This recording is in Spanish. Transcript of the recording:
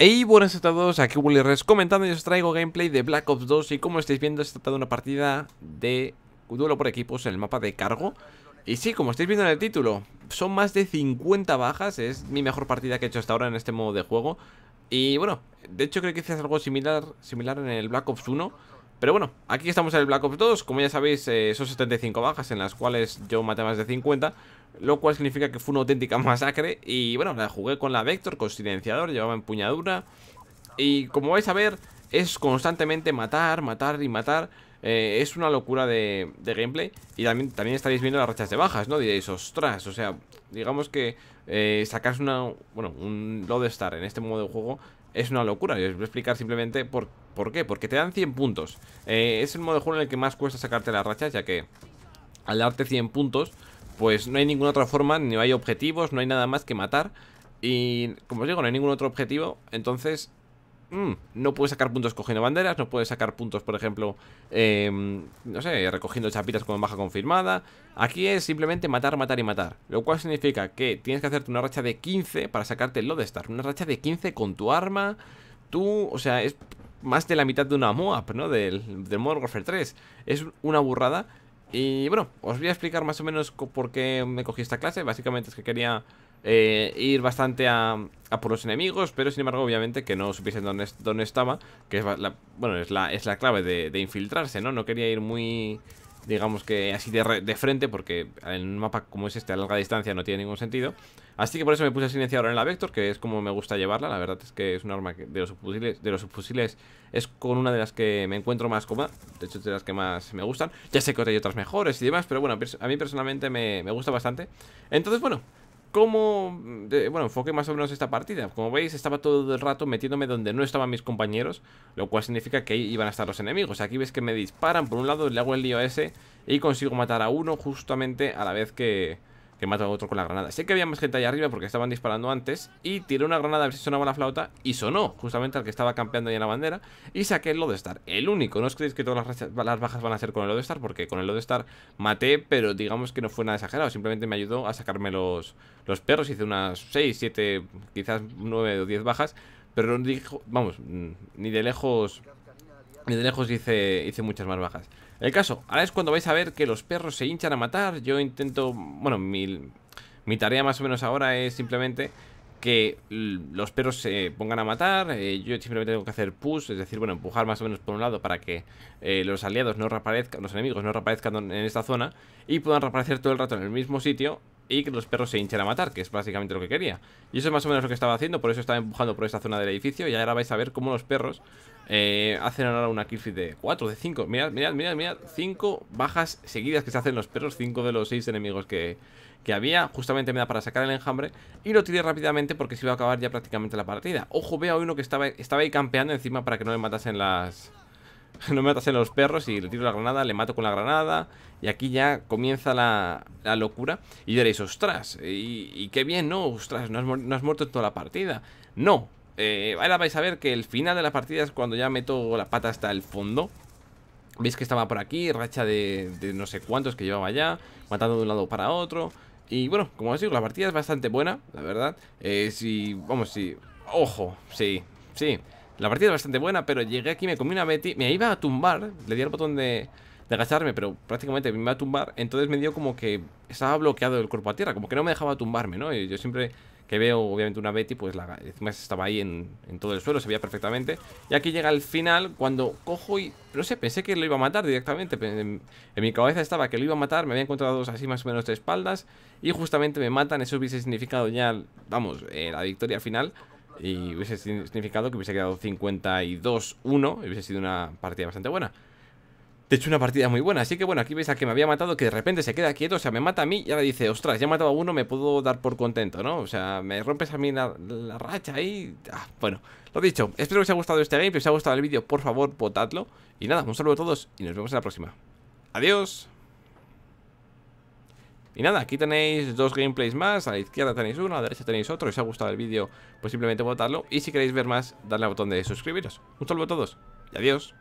Hey, buenas a todos, aquí Willy comentando y os traigo gameplay de Black Ops 2 y como estáis viendo se trata de una partida de duelo por equipos en el mapa de cargo y sí, como estáis viendo en el título, son más de 50 bajas, es mi mejor partida que he hecho hasta ahora en este modo de juego y bueno, de hecho creo que hice algo similar, similar en el Black Ops 1 pero bueno, aquí estamos en el Black Ops 2 Como ya sabéis, eh, son 75 bajas En las cuales yo maté más de 50 Lo cual significa que fue una auténtica masacre Y bueno, la jugué con la Vector Con silenciador, llevaba empuñadura Y como vais a ver, es constantemente matar, matar y matar eh, es una locura de, gameplay. Y también, también estaréis viendo las rachas de bajas, ¿no? Diréis, ostras, o sea, digamos que eh, sacas una, bueno, un Lodestar en este modo de juego es una locura. Y os voy a explicar simplemente por, por qué. Porque te dan 100 puntos. Eh, es el modo de juego en el que más cuesta sacarte las rachas, ya que al darte 100 puntos, pues no hay ninguna otra forma, ni hay objetivos, no hay nada más que matar. Y como os digo, no hay ningún otro objetivo. Entonces Mm, no puedes sacar puntos cogiendo banderas, no puedes sacar puntos, por ejemplo, em, no sé, recogiendo chapitas con baja confirmada. Aquí es simplemente matar, matar y matar. Lo cual significa que tienes que hacerte una racha de 15 para sacarte el Lodestar. Una racha de 15 con tu arma, tú, o sea, es más de la mitad de una MOAP, ¿no? Del, del Modern Warfare 3. Es una burrada. Y bueno, os voy a explicar más o menos por qué me cogí esta clase. Básicamente es que quería eh, ir bastante a, por los enemigos, pero sin embargo, obviamente, que no supiesen dónde, estaba, que es la, bueno, es la, es la clave de, infiltrarse, ¿no? No quería ir muy, digamos que así de, de, frente, porque en un mapa como es este a larga distancia no tiene ningún sentido. Así que por eso me puse a silenciar ahora en la Vector, que es como me gusta llevarla. La verdad es que es una arma de los subfusiles, de los es con una de las que me encuentro más cómoda. De hecho, es de las que más me gustan. Ya sé que hay otras mejores y demás, pero bueno, a mí personalmente me gusta bastante. Entonces, bueno, cómo, bueno, enfoque más o menos esta partida. Como veis, estaba todo el rato metiéndome donde no estaban mis compañeros, lo cual significa que ahí iban a estar los enemigos. Aquí ves que me disparan por un lado, le hago el lío ese y consigo matar a uno justamente a la vez que, que mata a otro con la granada. Sé que había más gente allá arriba porque estaban disparando antes y tiré una granada a ver si sonaba la flauta y sonó justamente al que estaba campeando ahí en la bandera y saqué el Lodestar. El único, no os creéis que todas las, bajas van a ser con el Lodestar porque con el Lodestar maté, pero digamos que no fue nada exagerado, simplemente me ayudó a sacarme los, los perros, hice unas 6, 7, quizás 9 o 10 bajas, pero no dijo, vamos, ni de lejos de lejos hice, hice muchas más bajas. El caso, ahora es cuando vais a ver que los perros se hinchan a matar. Yo intento... Bueno, mi, tarea más o menos ahora es simplemente que los perros se pongan a matar. Eh, yo simplemente tengo que hacer push, es decir, bueno, empujar más o menos por un lado para que eh, los aliados no reaparezcan, los enemigos no reaparezcan en esta zona y puedan reaparecer todo el rato en el mismo sitio y que los perros se hinchen a matar, que es básicamente lo que quería. Y eso es más o menos lo que estaba haciendo, por eso estaba empujando por esta zona del edificio y ahora vais a ver cómo los perros eh, hacen ahora una killfeed de 4, de 5. Mirad, mirad, mirad, mirad. 5 bajas seguidas que se hacen los perros. 5 de los 6 enemigos que, había. Justamente me da para sacar el enjambre. Y lo tiré rápidamente porque se iba a acabar ya prácticamente la partida. Ojo, veo a uno que estaba, estaba ahí campeando encima para que no le matasen las... No me matasen los perros y le tiro la granada, le mato con la granada Y aquí ya comienza la, locura Y diréis, ostras, y, y, qué bien, ¿no? Ostras, no has, no has muerto en toda la partida No, eh, ahora vais a ver que el final de la partida es cuando ya meto la pata hasta el fondo. Veis que estaba por aquí, racha de, no sé cuántos que llevaba ya, matando de un lado para otro. Y bueno, como os digo, la partida es bastante buena, la verdad. Eh, si, vamos, si... Ojo, sí, sí. La partida es bastante buena, pero llegué aquí, me comí una Betty, me iba a tumbar, le di al botón de, de agacharme, pero prácticamente me iba a tumbar. Entonces me dio como que estaba bloqueado el cuerpo a tierra, como que no me dejaba tumbarme, ¿no? Y yo siempre que veo obviamente una Betty, pues la encima estaba ahí en, todo el suelo, se veía perfectamente. Y aquí llega el final, cuando cojo y, no sé, pensé que lo iba a matar directamente. En, mi cabeza estaba que lo iba a matar, me había encontrado dos así más o menos de espaldas. Y justamente me matan, eso hubiese significado ya, vamos, eh, la victoria final. Y hubiese significado que hubiese quedado 52-1, hubiese sido una partida bastante buena. De hecho, una partida muy buena. Así que bueno, aquí veis a que me había matado, que de repente se queda quieto, o sea, me mata a mí y ahora dice, ostras, ya he matado a uno, me puedo dar por contento, ¿no? O sea, me rompes a mí la, racha ahí. Ah, bueno, lo dicho, espero que os haya gustado este game, si os ha gustado el vídeo, por favor, votadlo. Y nada, un saludo a todos y nos vemos en la próxima. Adiós. Y nada, aquí tenéis dos gameplays más, a la izquierda tenéis uno, a la derecha tenéis otro. Si os ha gustado el vídeo, pues simplemente votadlo. Y si queréis ver más, dadle al botón de suscribiros. Un saludo a todos y adiós.